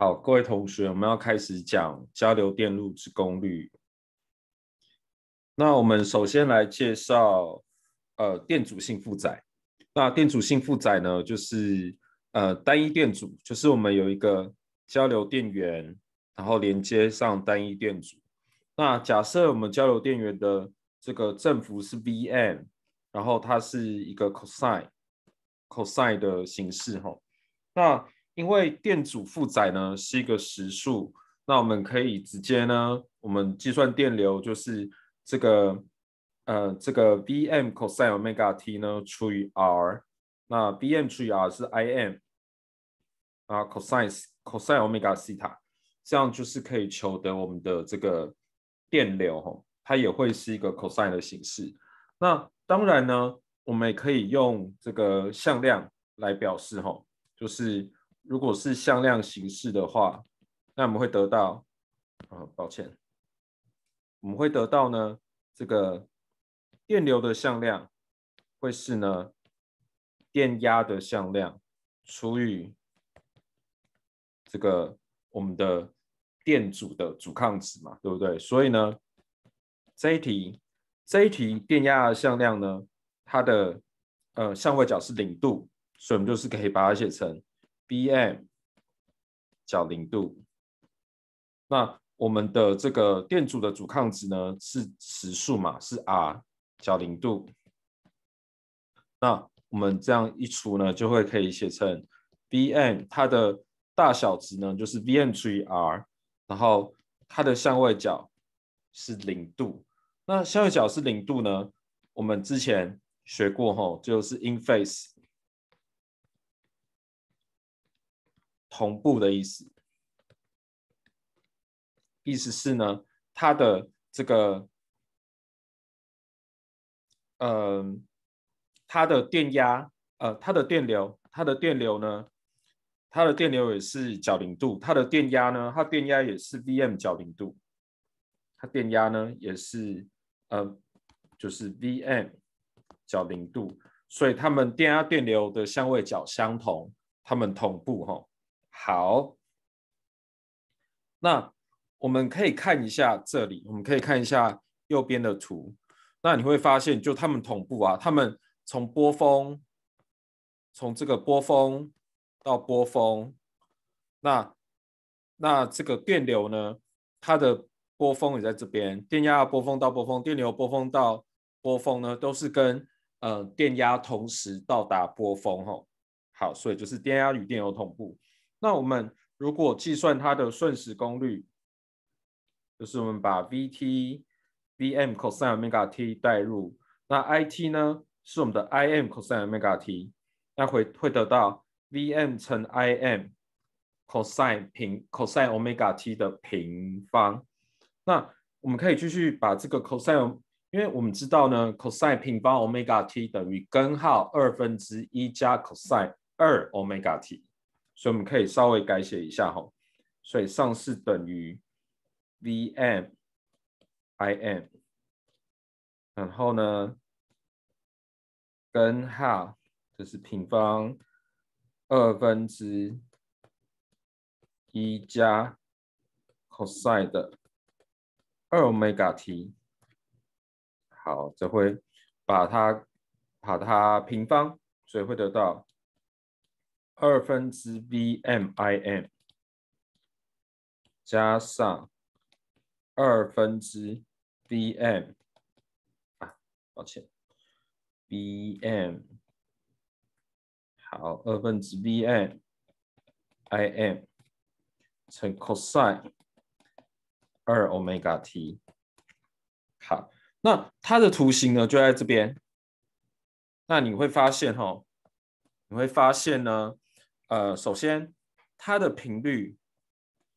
好，各位同学，我们要开始讲交流电路之功率。那我们首先来介绍，呃，电阻性负载。那电阻性负载呢，就是呃单一电阻，就是我们有一个交流电源，然后连接上单一电阻。那假设我们交流电源的这个振幅是 Vm，然后它是一个 cosine cosine 的形式哈。那因为电阻负载呢是一个实数，那我们可以直接呢，我们计算电流就是这个，呃，这个 Bm cos omega t 呢除以 R，那 Bm 除以 R 是 Im，啊，cosine cosine omega 西塔，这样就是可以求得我们的这个电流哈，它也会是一个 cosine 的形式。那当然呢，我们也可以用这个向量来表示哈，就是。如果是向量形式的话，那我们会得到，啊，抱歉，我们会得到呢，这个电流的向量会是呢，电压的向量除以这个我们的电阻的阻抗值嘛，对不对？所以呢，这一题这一题电压的向量呢，它的呃相位角是零度，所以我们就是可以把它写成。Bm 角零度，那我们的这个电阻的阻抗值呢是实数嘛？是 R 角零度。那我们这样一除呢，就会可以写成 Bm 它的大小值呢就是 Bm 除以 R，然后它的相位角是零度。那相位角是零度呢？我们之前学过吼，就是 in phase。同步的意思，意思是呢，它的这个，呃，它的电压，呃，它的电流，它的电流呢，它的电流也是角零度，它的电压呢，它电压也是 Vm 角零度，它电压呢也是呃，就是 Vm 角零度，所以它们电压电流的相位角相同，它们同步哈。好，那我们可以看一下这里，我们可以看一下右边的图。那你会发现，就他们同步啊，他们从波峰，从这个波峰到波峰，那那这个电流呢，它的波峰也在这边，电压波峰到波峰，电流波峰到波峰呢，都是跟呃电压同时到达波峰吼。好，所以就是电压与电流同步。那我们如果计算它的瞬时功率，就是我们把 Vt、Vm cos omega t 代入，那 It 呢是我们的 Im cos omega t，那会会得到 Vm 乘 Im cos 平 cos omega t 的平方。那我们可以继续把这个 cos，因为我们知道呢，cos 平方 omega t 等于根号二分之一加 cos 二 omega t。所以我们可以稍微改写一下哈，所以上市等于 v m i m 然后呢，根号就是平方二分之一加 cosine 二欧米伽 t，好，这会把它把它平方，所以会得到。二分之 B M I N 加上二分之 B M 啊，抱歉，B M 好，二分之 B M I N 乘 c o s o m e g a t。好，那它的图形呢就在这边。那你会发现哈，你会发现呢。呃，首先，它的频率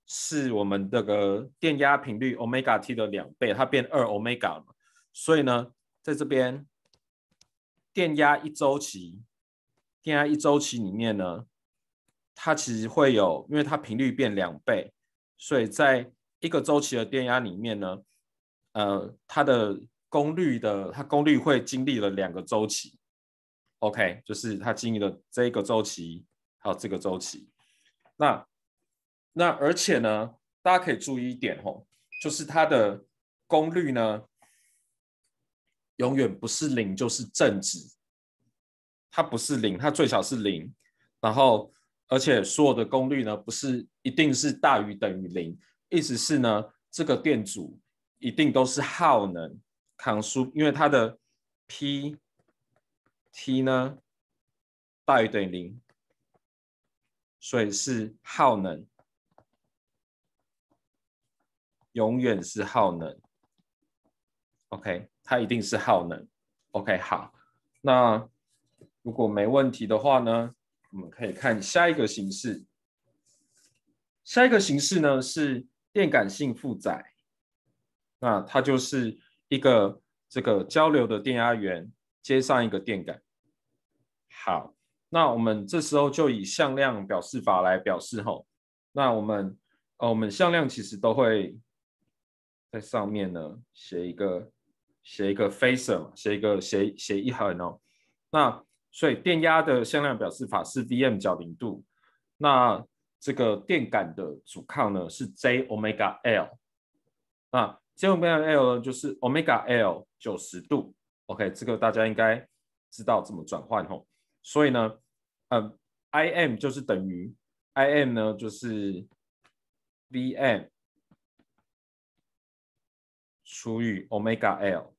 是我们这个电压频率欧米伽 t 的两倍，它变二欧米伽了。所以呢，在这边，电压一周期，电压一周期里面呢，它其实会有，因为它频率变两倍，所以在一个周期的电压里面呢，呃，它的功率的，它功率会经历了两个周期。OK，就是它经历了这一个周期。好，这个周期，那那而且呢，大家可以注意一点哦，就是它的功率呢，永远不是零就是正值，它不是零，它最小是零，然后而且所有的功率呢，不是一定是大于等于零，意思是呢，这个电阻一定都是耗能，扛输，因为它的 P，T 呢，大于等于零。所以是耗能，永远是耗能。OK，它一定是耗能。OK，好，那如果没问题的话呢，我们可以看下一个形式。下一个形式呢是电感性负载，那它就是一个这个交流的电压源接上一个电感。好。那我们这时候就以向量表示法来表示吼。那我们呃，我们向量其实都会在上面呢写一个写一个 phasor，写一个写写一横哦。那所以电压的向量表示法是 v m 角零度。那这个电感的阻抗呢是 j omega L。那 j omega L 呢就是 omega L 九十度。OK，这个大家应该知道怎么转换吼。所以呢。呃，I M 就是等于 I M 呢，就是 V M 除以 Omega L，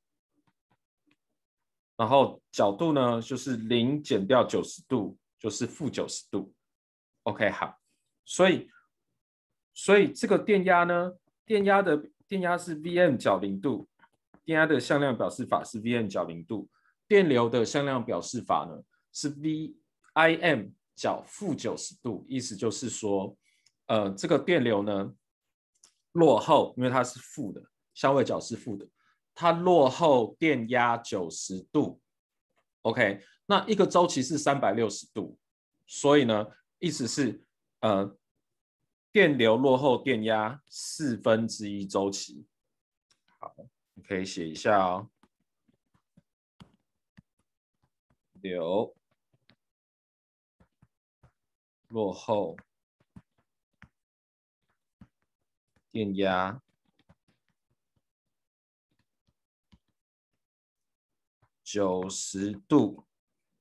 然后角度呢就是零减掉九十度，就是负九十度。OK，好，所以所以这个电压呢，电压的电压是 V M 角零度，电压的向量表示法是 V M 角零度，电流的向量表示法呢是 V。I M 角负九十度，意思就是说，呃，这个电流呢落后，因为它是负的，相位角是负的，它落后电压九十度。OK，那一个周期是三百六十度，所以呢，意思是呃，电流落后电压四分之一周期。好，你可以写一下哦，流。落后，电压九十度，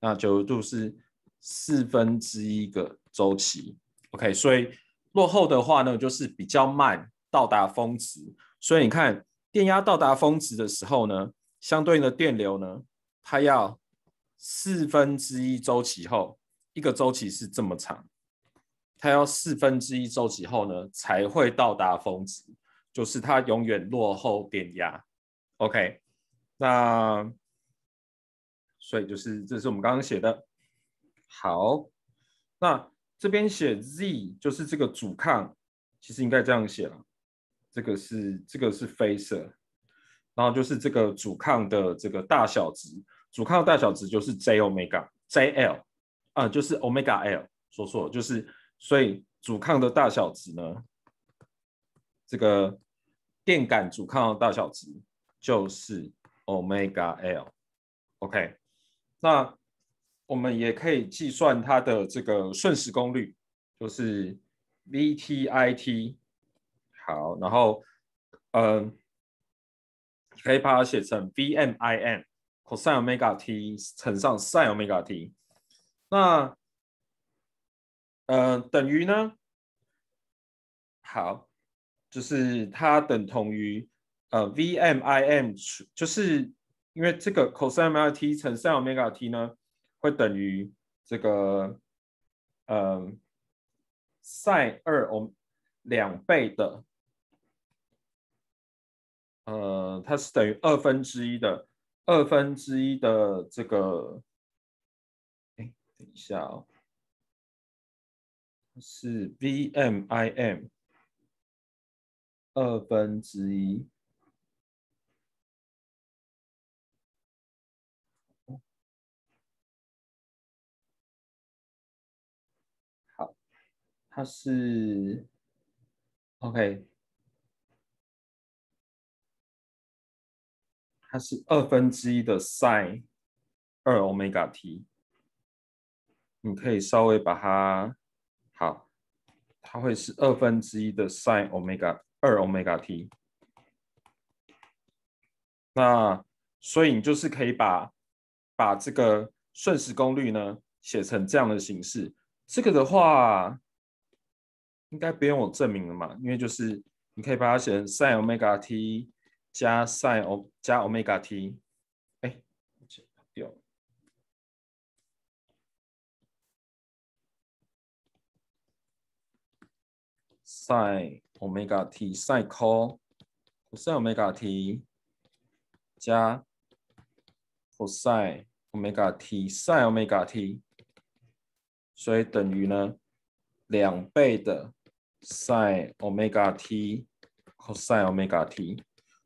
那九十度是四分之一个周期。OK，所以落后的话呢，就是比较慢到达峰值。所以你看，电压到达峰值的时候呢，相对应的电流呢，它要四分之一周期后，一个周期是这么长。它要四分之一周期后呢，才会到达峰值，就是它永远落后电压。OK，那所以就是这是我们刚刚写的。好，那这边写 Z 就是这个阻抗，其实应该这样写了。这个是这个是非色，然后就是这个阻抗的这个大小值，阻抗的大小值就是 Z 欧米伽 ZL，啊，就是欧米伽 L，说错，了，就是。所以阻抗的大小值呢？这个电感阻抗的大小值就是欧米伽 L，OK。那我们也可以计算它的这个瞬时功率，就是 V T I T。好，然后嗯，可以把它写成 V M I N cosine omega T 乘上 sine 欧米伽 T。那呃，等于呢？好，就是它等同于呃，v m i m，就是因为这个 cos m t 乘 sin omega t 呢，会等于这个呃，sin 二欧两倍的，呃，它是等于二分之一的二分之一的这个，哎，等一下哦。是 B M I M 二分之一，好，它是 O K，它是二分之一的 sine 二欧米伽 t，你可以稍微把它。它会是二分之一的 sine omega 二 omega t，那所以你就是可以把把这个瞬时功率呢写成这样的形式，这个的话应该不用我证明了嘛，因为就是你可以把它写成 sine omega t 加 sine 加 omega t。sin omega t sin cos omega t 加 cos omega t sin omega t，所以等于呢两倍的 sin omega t cos omega t，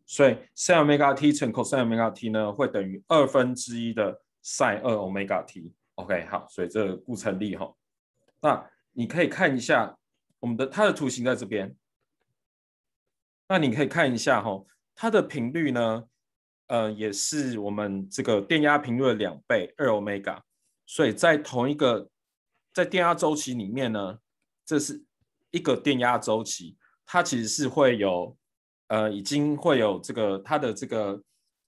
所以 sin omega t 乘 cos omega t 呢会等于二分之一的 sin 二 omega t。OK，好，所以这个不成立哈。那你可以看一下。我们的它的图形在这边，那你可以看一下哈，它的频率呢，呃，也是我们这个电压频率的两倍二欧米伽，所以在同一个在电压周期里面呢，这是一个电压周期，它其实是会有呃已经会有这个它的这个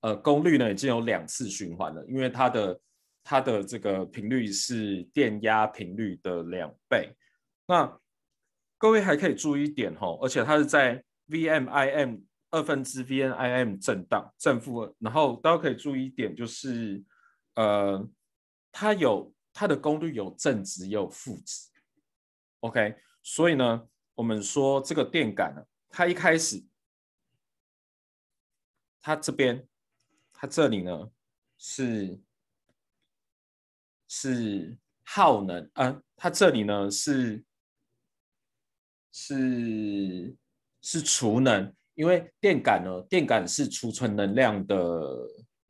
呃功率呢已经有两次循环了，因为它的它的这个频率是电压频率的两倍，那各位还可以注意一点哦，而且它是在 v m i m 二分之 VnIm 震荡正负，然后大家可以注意一点就是，呃，它有它的功率有正值也有负值，OK，所以呢，我们说这个电感呢，它一开始，它这边，它这里呢是是耗能，呃，它这里呢是。是是储能，因为电感呢，电感是储存能量的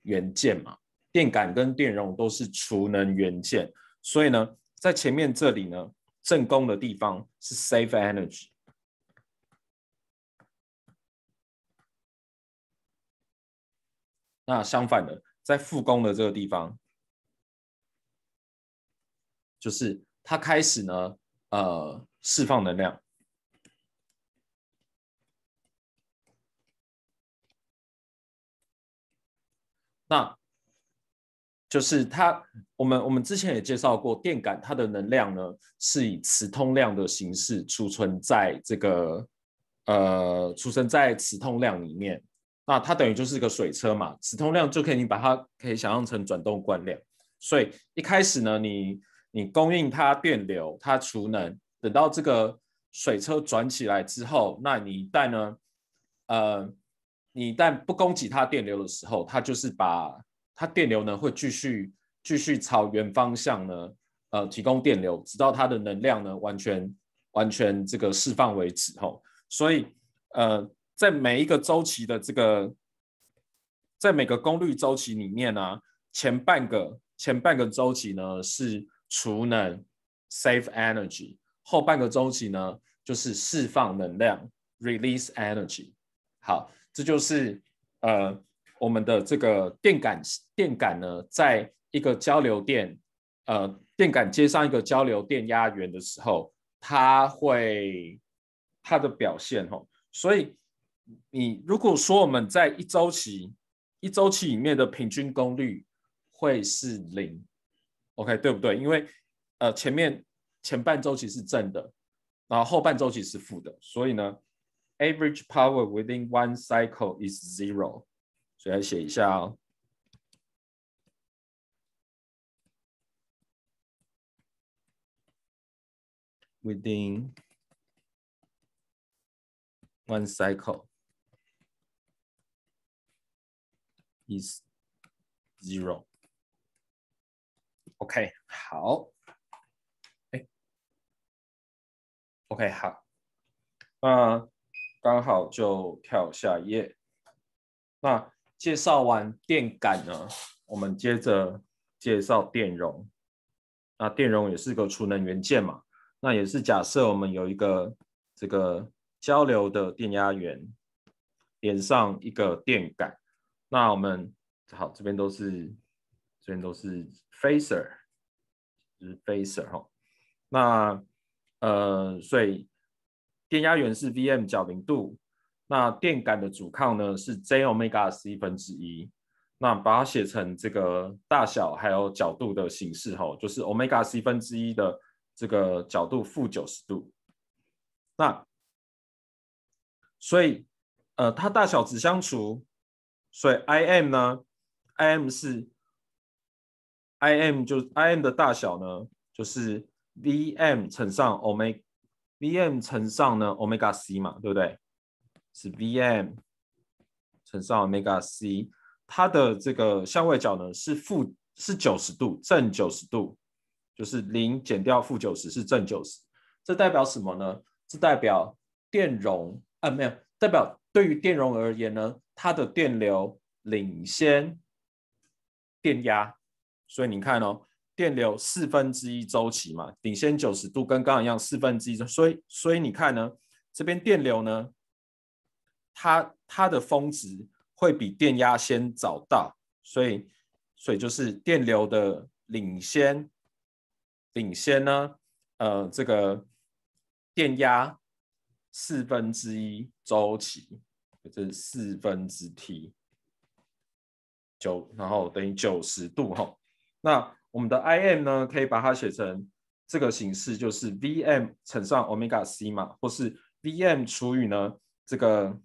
元件嘛。电感跟电容都是储能元件，所以呢，在前面这里呢，正功的地方是 save energy。那相反的，在负功的这个地方，就是它开始呢，呃，释放能量。那就是它，我们我们之前也介绍过电感，它的能量呢是以磁通量的形式储存在这个呃储存在磁通量里面。那它等于就是一个水车嘛，磁通量就可以把它可以想象成转动惯量。所以一开始呢，你你供应它电流，它储能。等到这个水车转起来之后，那你一旦呢，呃。你但不供给它电流的时候，它就是把它电流呢会继续继续朝原方向呢，呃，提供电流，直到它的能量呢完全完全这个释放为止吼。所以呃，在每一个周期的这个，在每个功率周期里面呢，前半个前半个周期呢是储能 （save energy），后半个周期呢就是释放能量 （release energy）。好。这就是呃，我们的这个电感，电感呢，在一个交流电，呃，电感接上一个交流电压源的时候，它会它的表现，吼，所以你如果说我们在一周期，一周期里面的平均功率会是零，OK 对不对？因为呃，前面前半周期是正的，然后后半周期是负的，所以呢。average power within one cycle is zero. Within one cycle is zero. zero。OK，好。哎，OK，好。那刚好就跳下页。那介绍完电感呢，我们接着介绍电容。那电容也是个储能元件嘛。那也是假设我们有一个这个交流的电压源，连上一个电感。那我们好，这边都是这边都是 facer，是 facer 哈。那呃，所以。电压源是 V_m 角零度，那电感的阻抗呢是 j omega c 分之一，那把它写成这个大小还有角度的形式吼，就是 omega c 分之一的这个角度负九十度。那所以呃它大小只相除，所以 I_m 呢，I_m 是 I_m 就 I_m 的大小呢就是 V_m 乘上 omega。Bm 乘上呢，omega c 嘛，对不对？是 Bm 乘上 omega c，它的这个相位角呢是负是九十度，正九十度，就是零减掉负九十是正九十。这代表什么呢？是代表电容啊，没有代表对于电容而言呢，它的电流领先电压。所以你看哦。电流四分之一周期嘛，领先九十度，跟刚刚一样四分之一。所以，所以你看呢，这边电流呢，它它的峰值会比电压先找到，所以，所以就是电流的领先，领先呢，呃，这个电压四分之一周期，这是四分之 t 九，然后等于九十度哈，那。我们的 I m 呢，可以把它写成这个形式，就是 V m 乘上欧米伽 C 嘛，或是 V m 除以呢这个，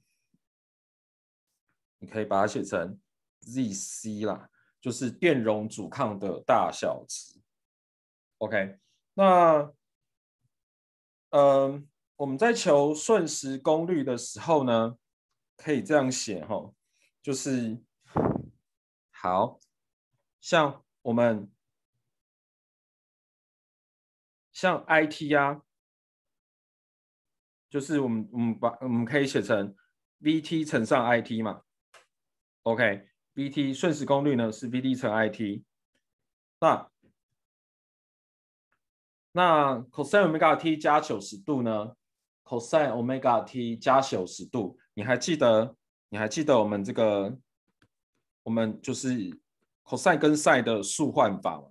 你可以把它写成 Z C 啦，就是电容阻抗的大小值。OK，那，嗯，我们在求瞬时功率的时候呢，可以这样写哈，就是，好像我们。像 I T 呀，就是我们我们把我们可以写成 V T 乘上 I T 嘛，OK，V T 瞬时功率呢是 V T 乘 I T，那那 cosine omega t 加九十度呢？cosine omega t 加九十度，你还记得？你还记得我们这个，我们就是 cosine 跟 sin 的数换法吗？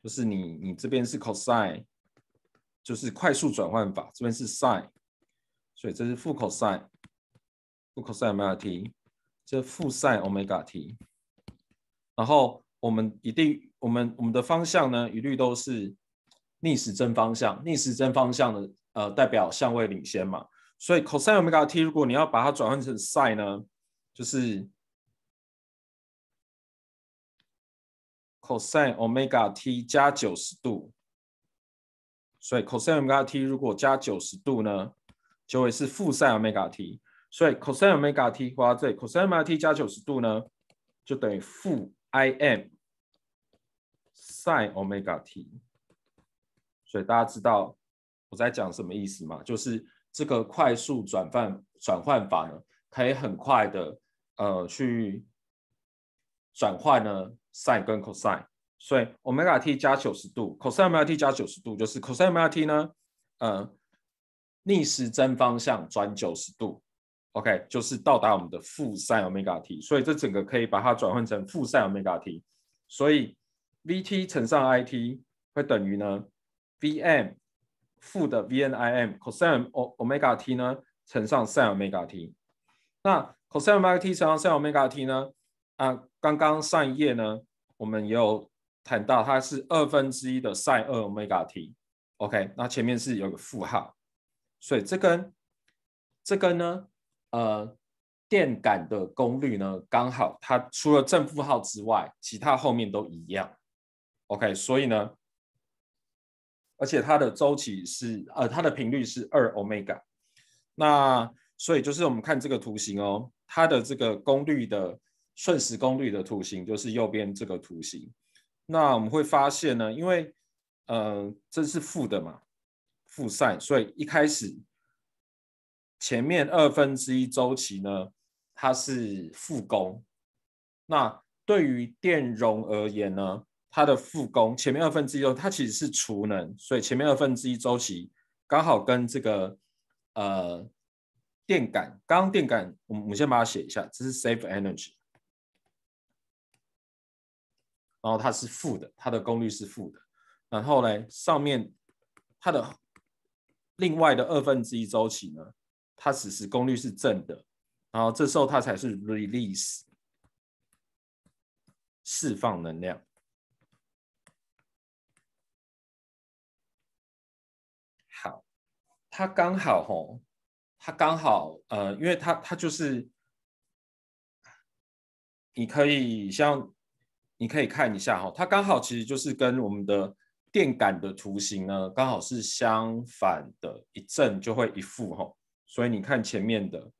就是你你这边是 cosine。就是快速转换法，这边是 sine，所以这是负 cos，负 cos omega t，这负 s i n omega t。然后我们一定，我们我们的方向呢，一律都是逆时针方向，逆时针方向的呃，代表相位领先嘛。所以 cosine omega t，如果你要把它转换成 sine 呢，就是 cosine omega t 加九十度。所以 cosine omega t 如果加九十度呢，就会是负 sin omega t。所以 cosine omega t 画在这里，cosine omega t 加九十度呢，就等于负 i m sine omega t。所以大家知道我在讲什么意思吗？就是这个快速转换转换法呢，可以很快的呃去转换呢 sin 跟 cosine。所以欧米伽 t 加九十度，cosine 欧米 t 加九十度就是 cosine 欧米 t 呢？呃，逆时针方向转九十度，OK，就是到达我们的负 sine 欧米伽 t。所以这整个可以把它转换成负 sine 欧米伽 t。所以 v t 乘上 i t 会等于呢 v m 负的 v n i m cosine 欧欧米伽 t 呢乘上 sine 欧米伽 t。那 cosine 欧米伽 t 乘上 sine 欧米伽 t 呢？啊，刚刚上一页呢，我们也有。谈到它是二分之一的 sin 二欧米伽 t，OK，那前面是有个负号，所以这根这根呢，呃，电感的功率呢，刚好它除了正负号之外，其他后面都一样，OK，所以呢，而且它的周期是呃，它的频率是二欧米伽，那所以就是我们看这个图形哦，它的这个功率的瞬时功率的图形就是右边这个图形。那我们会发现呢，因为，呃，这是负的嘛，负赛，所以一开始，前面二分之一周期呢，它是负功。那对于电容而言呢，它的负功前面二分之一周它其实是储能，所以前面二分之一周期刚好跟这个，呃，电感，刚刚电感，我们我们先把它写一下，这是 save energy。然后它是负的，它的功率是负的。然后呢，上面它的另外的二分之一周期呢，它此时功率是正的。然后这时候它才是 release，释放能量。好，它刚好吼，它刚好呃，因为它它就是，你可以像。你可以看一下哈，它刚好其实就是跟我们的电感的图形呢，刚好是相反的一正就会一负哈。所以你看前面的，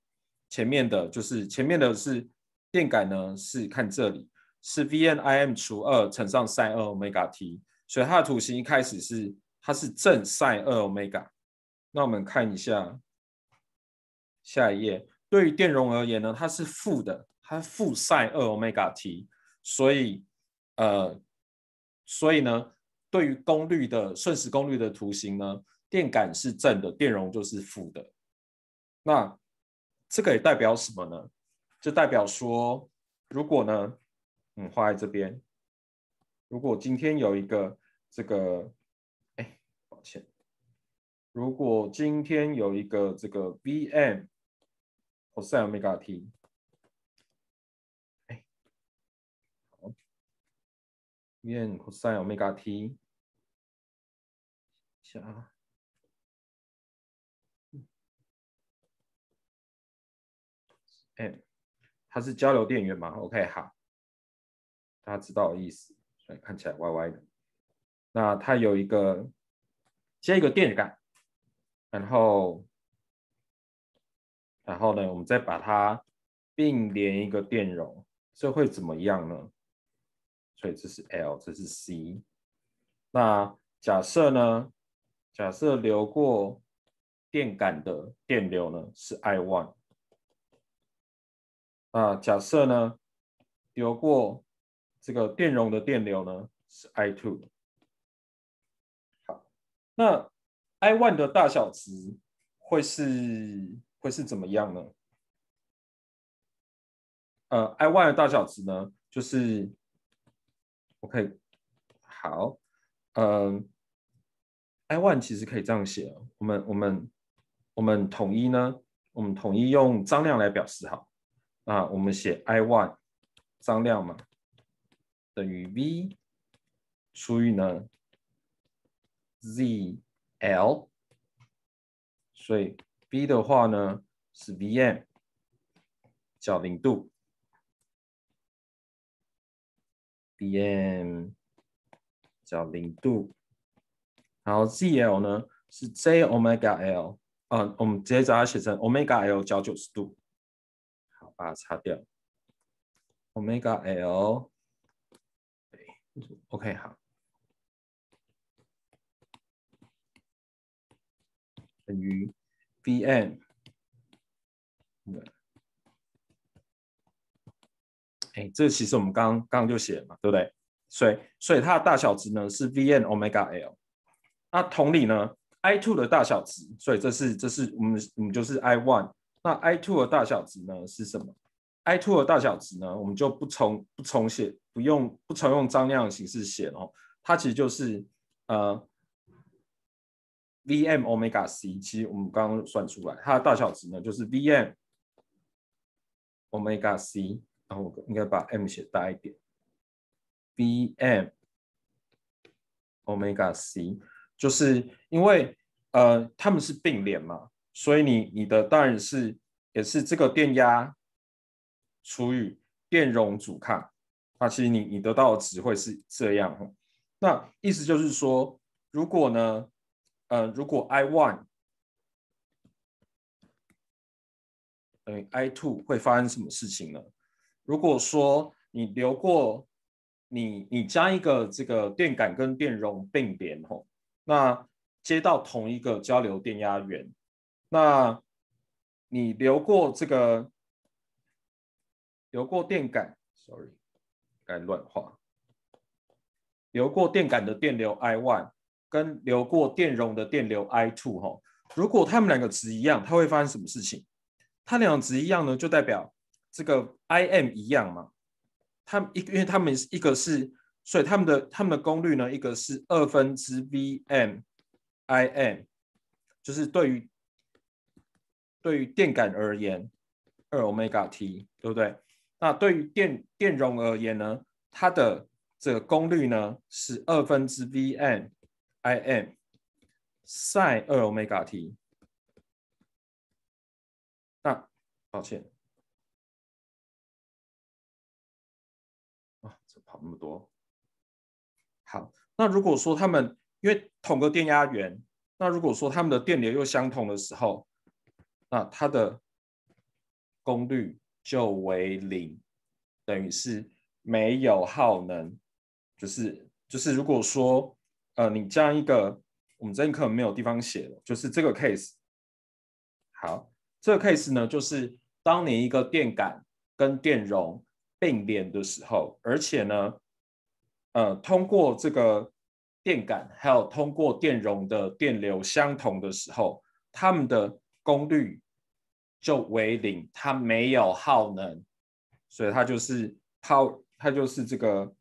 前面的就是前面的是电感呢，是看这里是 VnIm 除二乘上 sin 二欧米伽 t，所以它的图形一开始是它是正 sin 二欧米伽。那我们看一下下一页，对于电容而言呢，它是负的，它负 sin 二欧米伽 t，所以。呃，所以呢，对于功率的瞬时功率的图形呢，电感是正的，电容就是负的。那这个也代表什么呢？就代表说，如果呢，嗯，画在这边，如果今天有一个这个，哎，抱歉，如果今天有一个这个 v m omega t。变 c o s i n omega t。下啊。哎，它是交流电源吗？OK，好，大家知道意思，所以看起来歪歪的。那它有一个接一个电感，然后然后呢，我们再把它并联一个电容，这会怎么样呢？所以这是 L，这是 C。那假设呢？假设流过电感的电流呢是 I one。啊，假设呢流过这个电容的电流呢是 I two。好，那 I one 的大小值会是会是怎么样呢？呃，I one 的大小值呢就是。OK，好，嗯，I one 其实可以这样写，我们我们我们统一呢，我们统一用张量来表示，好，啊，我们写 I one 张量嘛，等于 V 除以呢 ZL，所以 B 的话呢是 Vm，角零度。Bm 角零度，然后 z l 呢是 z omega l，呃，我们直接把它写成 omega l 角九十度，好，把它擦掉，omega l，对，OK 好，等于 Bm。哎，这其实我们刚刚刚就写嘛，对不对？所以，所以它的大小值呢是 Vn omega l。那同理呢，I two 的大小值，所以这是这是我们我们就是 I one。那 I two 的大小值呢是什么？I two 的大小值呢，我们就不重不重写，不用不重用张量的形式写哦。它其实就是呃 Vm omega c。其实我们刚刚算出来，它的大小值呢就是 Vm omega c。然后应该把 M 写大一点，B M，Omega C，就是因为呃他们是并联嘛，所以你你的当然是也是这个电压除以电容阻抗，那其实你你得到的值会是这样。那意思就是说，如果呢，呃，如果 I one 等于 I two，会发生什么事情呢？如果说你流过你你加一个这个电感跟电容并联吼，那接到同一个交流电压源，那你流过这个流过电感，sorry，该乱画，流过电感的电流 I one 跟流过电容的电流 I two 吼，如果它们两个值一样，它会发生什么事情？它两个值一样呢，就代表。这个 I M 一样嘛？他们一，因为他们一个是，所以他们的他们的功率呢，一个是二分之 V M I M，就是对于对于电感而言，二欧米伽 T，对不对？那对于电电容而言呢，它的这个功率呢是二分之 V M I M sin 二欧米伽 T。那抱歉。那么多，好，那如果说他们因为同个电压源，那如果说他们的电流又相同的时候，那它的功率就为零，等于是没有耗能，就是就是如果说呃，你这样一个我们这一课没有地方写了，就是这个 case，好，这个 case 呢就是当你一个电感跟电容。并联的时候，而且呢，呃，通过这个电感还有通过电容的电流相同的时候，它们的功率就为零，它没有耗能，所以它就是 pow，它就是这个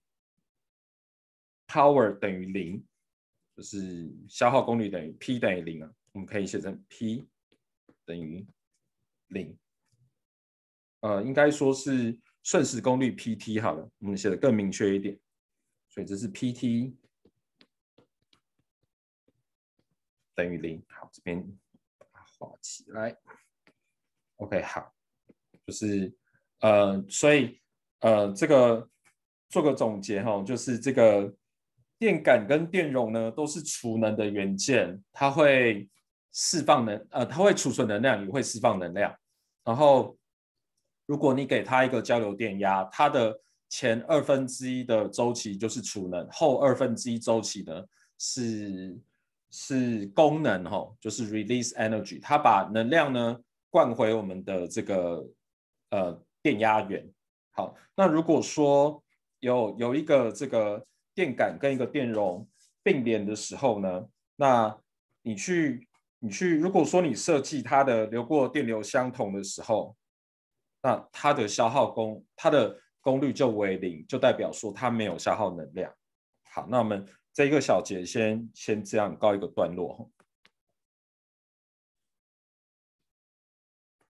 power 等于零，就是消耗功率等于 P 等于零啊，我们可以写成 P 等于零，呃，应该说是。瞬时功率 P t 好了，我们写的更明确一点，所以这是 P t 等于零。好，这边画起来。OK，好，就是呃，所以呃，这个做个总结哈，就是这个电感跟电容呢都是储能的元件，它会释放能，呃，它会储存能量，也会释放能量，然后。如果你给它一个交流电压，它的前二分之一的周期就是储能，后二分之一周期呢是是功能，吼，就是 release energy，它把能量呢灌回我们的这个呃电压源。好，那如果说有有一个这个电感跟一个电容并联的时候呢，那你去你去，如果说你设计它的流过电流相同的时候。那它的消耗功，它的功率就为零，就代表说它没有消耗能量。好，那我们这一个小节先先这样告一个段落。